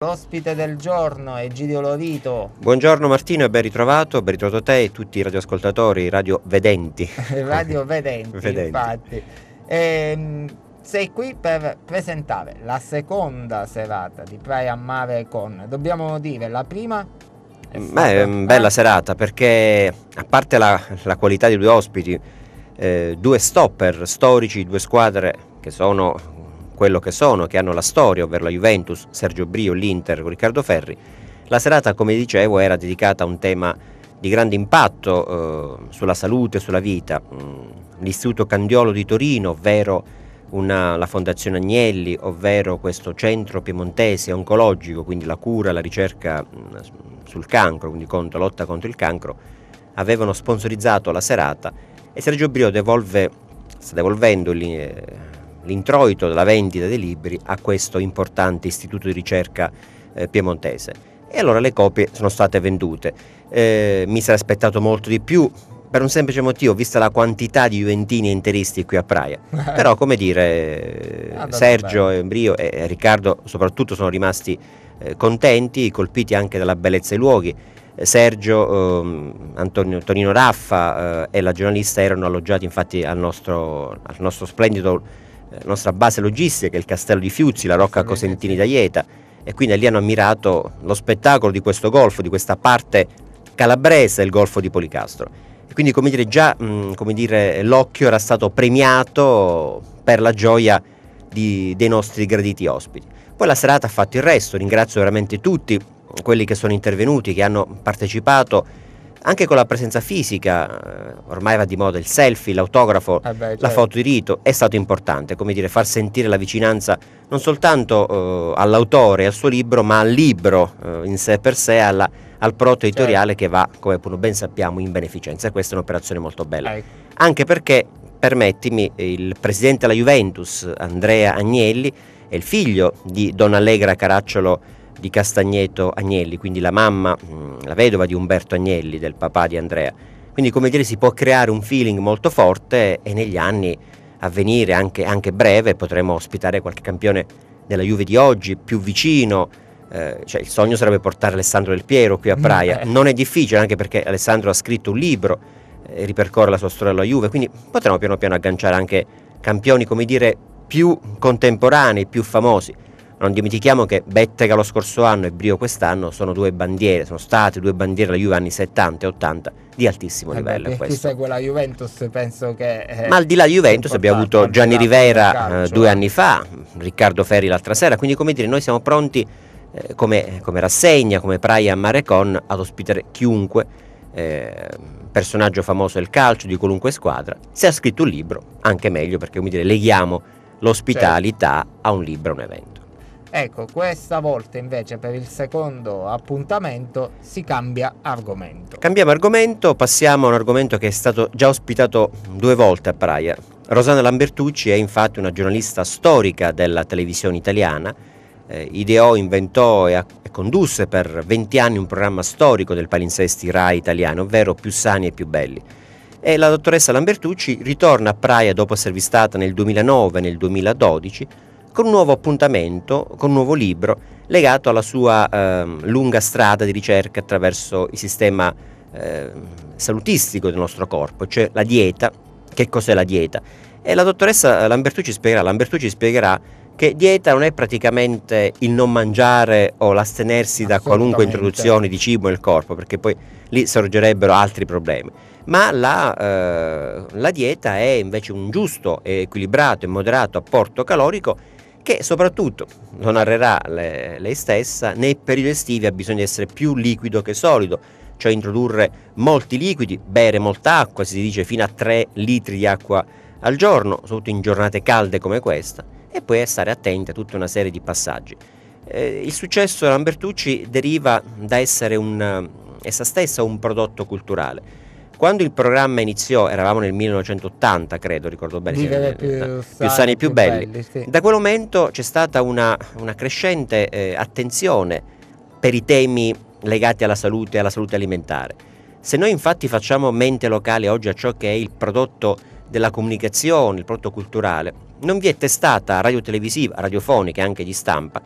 L'ospite del giorno è Gidio Lovito. Buongiorno Martino e ben ritrovato, ben ritrovato te e tutti i radioascoltatori, i radiovedenti. radiovedenti, Vedenti. infatti. E, ehm, sei qui per presentare la seconda serata di Praia Mare Con. Dobbiamo dire la prima Beh, bella eh? serata perché a parte la, la qualità dei due ospiti, eh, due stopper storici, due squadre che sono quello che sono, che hanno la storia, ovvero la Juventus, Sergio Brio, l'Inter, Riccardo Ferri, la serata, come dicevo, era dedicata a un tema di grande impatto eh, sulla salute, sulla vita. Mm, L'Istituto Candiolo di Torino, ovvero una, la Fondazione Agnelli, ovvero questo centro piemontese oncologico, quindi la cura, la ricerca mh, mm, sul cancro, quindi contro, lotta contro il cancro, avevano sponsorizzato la serata e Sergio Brio devolve, sta devolvendo il, eh, l'introito della vendita dei libri a questo importante istituto di ricerca eh, piemontese. E allora le copie sono state vendute. Eh, mi sarei aspettato molto di più, per un semplice motivo, vista la quantità di juventini e interisti qui a Praia. Però, come dire, eh, ah, Sergio, Embrio e Riccardo soprattutto sono rimasti eh, contenti, colpiti anche dalla bellezza dei luoghi. Eh, Sergio, eh, Antonio, Tonino Raffa eh, e la giornalista erano alloggiati infatti al nostro, al nostro splendido eh, la nostra base logistica, il castello di Fiuzzi, la Rocca Cosentini d'Aieta e quindi lì hanno ammirato lo spettacolo di questo golfo, di questa parte calabrese del golfo di Policastro. E quindi come dire, già come dire, l'occhio era stato premiato per la gioia di, dei nostri graditi ospiti. Poi la serata ha fatto il resto, ringrazio veramente tutti quelli che sono intervenuti, che hanno partecipato anche con la presenza fisica, eh, ormai va di moda il selfie, l'autografo, eh beh, certo. la foto di rito, è stato importante, come dire, far sentire la vicinanza non soltanto eh, all'autore, al suo libro, ma al libro eh, in sé per sé, alla, al proto certo. editoriale certo. che va, come ben sappiamo, in beneficenza. E questa è un'operazione molto bella. Ecco. Anche perché, permettimi, il presidente della Juventus, Andrea Agnelli, e il figlio di Don Allegra Caracciolo di Castagneto Agnelli, quindi la mamma, mm, la vedova di Umberto Agnelli, del papà di Andrea. Quindi come dire si può creare un feeling molto forte e negli anni a venire, anche, anche breve, potremo ospitare qualche campione della Juve di oggi, più vicino. Eh, cioè, il sogno sarebbe portare Alessandro Del Piero qui a mm, Praia. Eh. Non è difficile, anche perché Alessandro ha scritto un libro e eh, ripercorre la sua storia alla Juve, quindi potremo piano piano agganciare anche campioni, come dire, più contemporanei, più famosi. Non dimentichiamo che Bettega lo scorso anno e Brio quest'anno sono due bandiere, sono state due bandiere della Juve anni 70 e 80 di altissimo livello. Eh beh, chi segue la Juventus penso che... Eh, Ma al di là di Juventus abbiamo avuto Gianni Rivera calcio, eh, eh. due anni fa, Riccardo Ferri l'altra sera, quindi come dire noi siamo pronti eh, come, come, rassegna, come Praia a Marecon ad ospitare chiunque. Eh, personaggio famoso del calcio di qualunque squadra, se ha scritto un libro, anche meglio perché come dire, leghiamo l'ospitalità certo. a un libro, a un evento. Ecco, questa volta invece per il secondo appuntamento si cambia argomento. Cambiamo argomento, passiamo a un argomento che è stato già ospitato due volte a Praia. Rosana Lambertucci è infatti una giornalista storica della televisione italiana, eh, ideò, inventò e, a- e, condusse per 20 anni un programma storico del palinsesti RAI italiano, ovvero Più sani e più belli. E la dottoressa Lambertucci ritorna a Praia dopo essere vistata nel 2009 e nel 2012 con un nuovo appuntamento, con un nuovo libro legato alla sua eh, lunga strada di ricerca attraverso il sistema eh, salutistico del nostro corpo, cioè la dieta. Che cos'è la dieta? E la dottoressa Lambertucci spiegherà, Lambertucci spiegherà che dieta non è praticamente il non mangiare o l'astenersi da qualunque introduzione di cibo nel corpo, perché poi lì sorgerebbero altri problemi. Ma la, eh, la dieta è invece un giusto, equilibrato e moderato apporto calorico che soprattutto, lo narrerà lei, stessa, nei periodi estivi ha bisogno di essere più liquido che solido, cioè introdurre molti liquidi, bere molta acqua, si dice fino a 3 litri di acqua al giorno, soprattutto in giornate calde come questa, e poi stare attenti a tutta una serie di passaggi. Eh, il successo Lambertucci deriva da essere un, eh, essa stessa un prodotto culturale quando il programma iniziò, eravamo nel 1980, credo, ricordo bene. Vivere più, più, più sani e più, più belli. sì. Da quel momento c'è stata una, una crescente eh, attenzione per i temi legati alla salute e alla salute alimentare. Se noi infatti facciamo mente locale oggi a ciò che è il prodotto della comunicazione, il prodotto culturale, non vi è testata radio televisiva, radiofonica e anche di stampa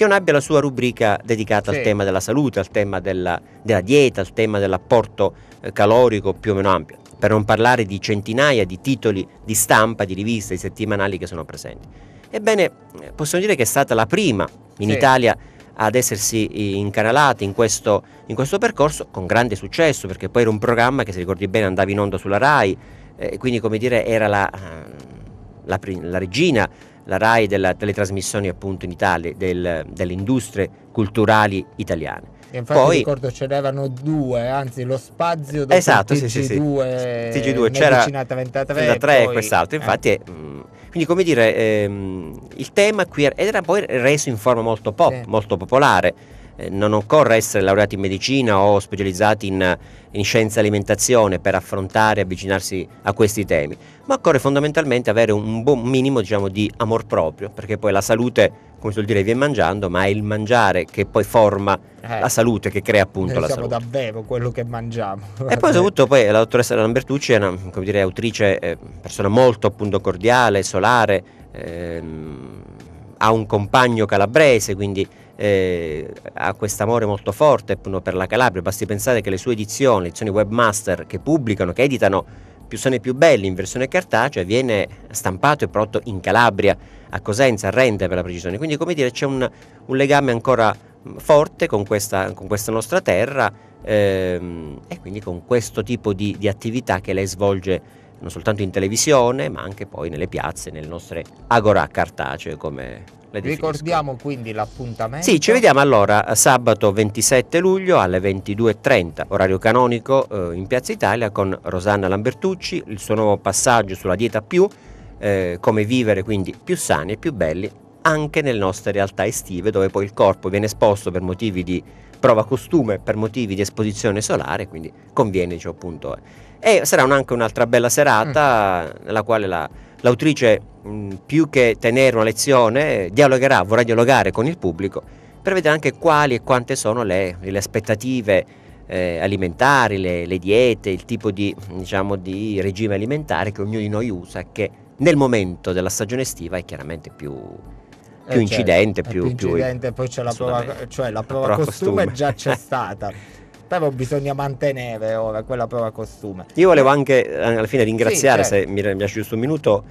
che non abbia la sua rubrica dedicata sì. al tema della salute, al tema della, della dieta, al tema dell'apporto eh, calorico più o meno ampio per non parlare di centinaia di titoli di stampa, di riviste, di settimanali che sono presenti. Ebbene, eh, possiamo dire che è stata la prima in sì. Italia ad essersi incanalata in questo, in questo, percorso con grande successo, perché poi era un programma che, se ricordi bene, andava in onda sulla RAI, eh, quindi come dire era la, eh, la, la regina la RAI della, delle trasmissioni appunto in Italia, del, delle industrie culturali italiane. E infatti Poi, ricordo ce n'erano due, anzi lo spazio dopo esatto, TG2, sì, sì, sì. TG2 c'era 93 e quest'altro, eh. infatti eh. è, mh, quindi come dire ehm, il tema qui era, era poi reso in forma molto pop, sì. molto popolare eh, non occorre essere laureati in medicina o specializzati in, in scienza e alimentazione per affrontare e avvicinarsi a questi temi, ma occorre fondamentalmente avere un buon minimo diciamo, di amor proprio, perché poi la salute, come si vuol dire, viene mangiando, ma è il mangiare che poi forma eh, la salute, che crea appunto la salute. Siamo davvero quello che mangiamo. E poi soprattutto poi la dottoressa Lambertucci è una dire, autrice, eh, persona molto appunto cordiale, solare, ehm, ha un compagno calabrese, quindi eh, ha amore molto forte per la Calabria. Basti pensare che le sue edizioni, le edizioni webmaster che pubblicano, che editano più sono i più belli in versione cartacea, viene stampato e prodotto in Calabria, a Cosenza, a Rente per la precisione. Quindi, come dire, c'è un, un legame ancora forte con questa, con questa nostra terra ehm, e quindi con questo tipo di, di attività che lei svolge non soltanto in televisione, ma anche poi nelle piazze, nelle nostre agora cartacee come le definisco. Ricordiamo quindi l'appuntamento. Sì, ci vediamo allora eh, sabato 27 luglio alle 22.30, orario canonico eh, in Piazza Italia con Rosanna Lambertucci, il suo nuovo passaggio sulla dieta più, eh, come vivere quindi più sani e più belli anche nelle nostre realtà estive dove poi il corpo viene esposto per motivi di prova costume per motivi di esposizione solare, quindi conviene, diciamo, appunto. Eh. E sarà un, anche un'altra bella serata mm. nella quale la, l'autrice, mh, mm, più che tenere una lezione, dialogherà, vorrà dialogare con il pubblico per vedere anche quali e quante sono le, le aspettative eh, alimentari, le, le, diete, il tipo di, diciamo, di regime alimentare che ognuno di noi usa, che nel momento della stagione estiva è chiaramente più, più eh, incidente, certo, più, più, incidente, più... poi c'è la prova, cioè la prova, prova costume, costume già c'è stata. però bisogna mantenere ora quella prova costume. Io volevo anche eh, alla fine ringraziare, sì, certo. se mi lasci giusto un minuto,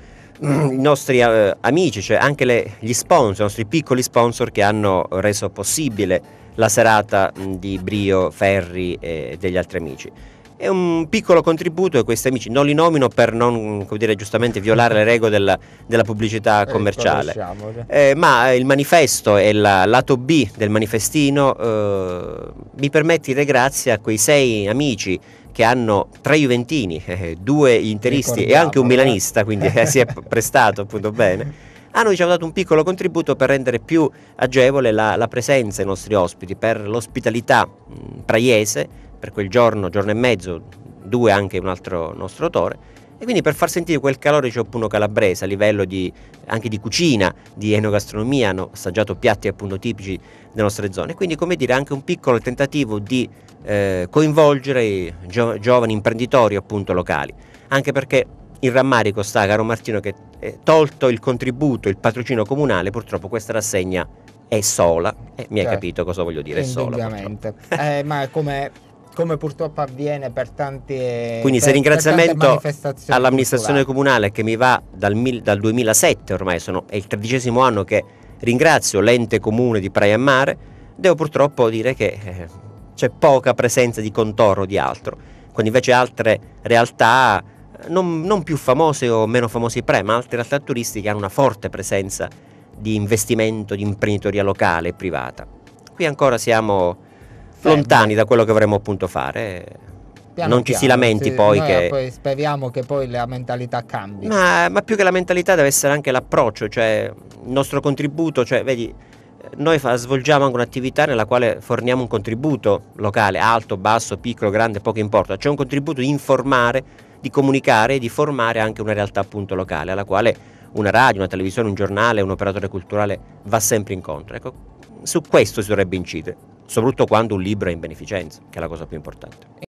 mm, i nostri eh, amici, cioè anche le, gli sponsor, i nostri piccoli sponsor che hanno reso possibile la serata mm, di Brio, Ferri e degli altri amici. E un piccolo contributo e questi amici non li nomino per non, come dire, giustamente violare le regole della, della pubblicità eh, commerciale. Eh, ma il manifesto e il la, lato B del manifestino eh, mi permette di dire grazie a quei sei amici che hanno tre Juventini, eh, due interisti Ricordiamo, e anche un eh. milanista, quindi eh, si è prestato appunto bene hanno diciamo, dato un piccolo contributo per rendere più agevole la, la presenza ai nostri ospiti, per l'ospitalità mh, mm, praiese per quel giorno, giorno e mezzo, due anche un altro nostro autore. E quindi per far sentire quel calore c'è appunto calabrese a livello di, anche di cucina, di enogastronomia, hanno assaggiato piatti appunto tipici delle nostre zone. Quindi come dire anche un piccolo tentativo di eh, coinvolgere gio- giovani imprenditori appunto locali. Anche perché il rammarico sta, caro Martino, che eh, tolto il contributo, il patrocino comunale, purtroppo questa rassegna è sola. Eh, mi hai certo. capito cosa voglio dire, è sola. Purtroppo. Eh, ma come come purtroppo avviene per tante Quindi per, se ringraziamento all'amministrazione culturali. comunale che mi va dal, mil, dal 2007 ormai, sono, è il tredicesimo anno che ringrazio l'ente comune di Praia Mare, devo purtroppo dire che eh, c'è poca presenza di contorno di altro, quando invece altre realtà eh, non, non più famose o meno famose di Praia, ma altre realtà turistiche hanno una forte presenza di investimento, di imprenditoria locale e privata. Qui ancora siamo fermo. lontani da quello che avremmo potuto fare. Piano non piano, ci si lamenti sì, poi che... Poi speriamo che poi la mentalità cambi. Ma, ma, più che la mentalità deve essere anche l'approccio, cioè il nostro contributo, cioè vedi, noi fa, svolgiamo anche un'attività nella quale forniamo un contributo locale, alto, basso, piccolo, grande, poco importa, c'è un contributo di informare, di comunicare e di formare anche una realtà appunto locale alla quale una radio, una televisione, un giornale, un operatore culturale va sempre incontro. Ecco, su questo si dovrebbe incidere soprattutto quando un libro è in beneficenza, che è la cosa più importante.